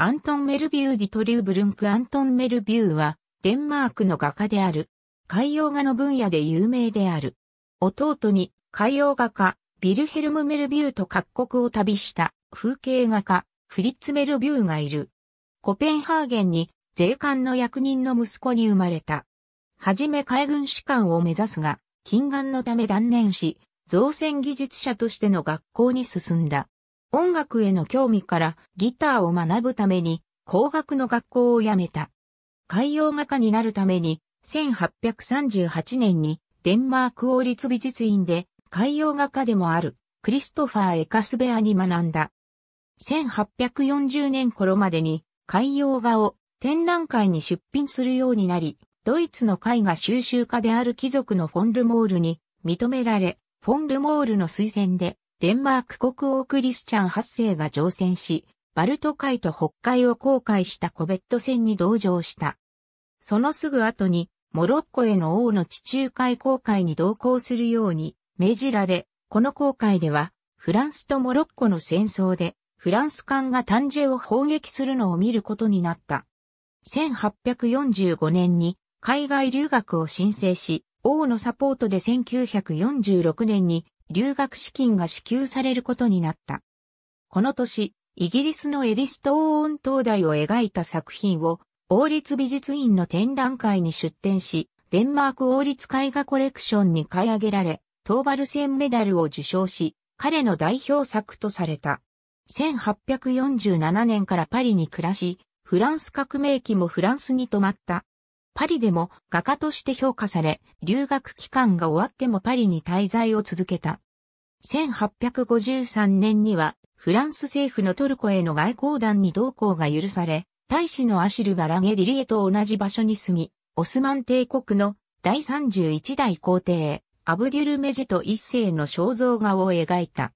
アントン・メルビュー・ディトリュー・ブルンク・アントン・メルビューは、デンマークの画家である。海洋画の分野で有名である。弟に、海洋画家、ビルヘルム・メルビューと各国を旅した、風景画家、フリッツ・メルビューがいる。コペンハーゲンに、税関の役人の息子に生まれた。はじめ海軍士官を目指すが、近眼のため断念し、造船技術者としての学校に進んだ。音楽への興味からギターを学ぶために工学の学校を辞めた。海洋画家になるために1838年にデンマーク王立美術院で海洋画家でもあるクリストファー・エカスベアに学んだ。1840年頃までに海洋画を展覧会に出品するようになり、ドイツの絵画収集家である貴族のフォン・ルモールに認められ、フォン・ルモールの推薦でデンマーク国王クリスチャン8世が乗船し、バルト海と北海を航海したコベット船に同乗した。そのすぐ後に、モロッコへの王の地中海航海に同行するように命じられ、この航海では、フランスとモロッコの戦争で、フランス艦がタンジェを砲撃するのを見ることになった。1845年に海外留学を申請し、王のサポートで1946年に留学資金が支給されることになった。この年、イギリスのエディストーン灯台を描いた作品を王立美術院の展覧会に出展し、デンマーク王立絵画コレクションに買い上げられ、トーバルセンメダルを受賞し、彼の代表作とされた。1847年からパリに暮らし、フランス革命期もフランスに泊まった。パリでも画家として評価され、留学期間が終わってもパリに滞在を続けた。1853年には、フランス政府のトルコへの外交団に同行が許され、大使のアシル・バラゲディリエと同じ場所に住み、オスマン帝国の第31代皇帝、アブデュルメジト一世の肖像画を描いた。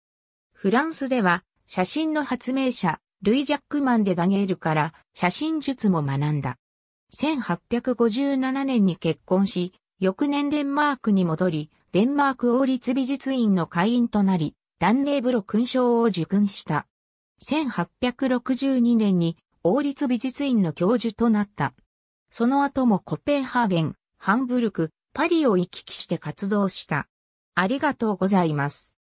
フランスでは、写真の発明者、ルイ・ジャックマンでダニエルから写真術も学んだ。1857年に結婚し、翌年デンマークに戻り、デンマーク王立美術院の会員となり、ランネーブロ勲章を受勲した。1862年に王立美術院の教授となった。その後もコペンハーゲン、ハンブルク、パリを行き来して活動した。ありがとうございます。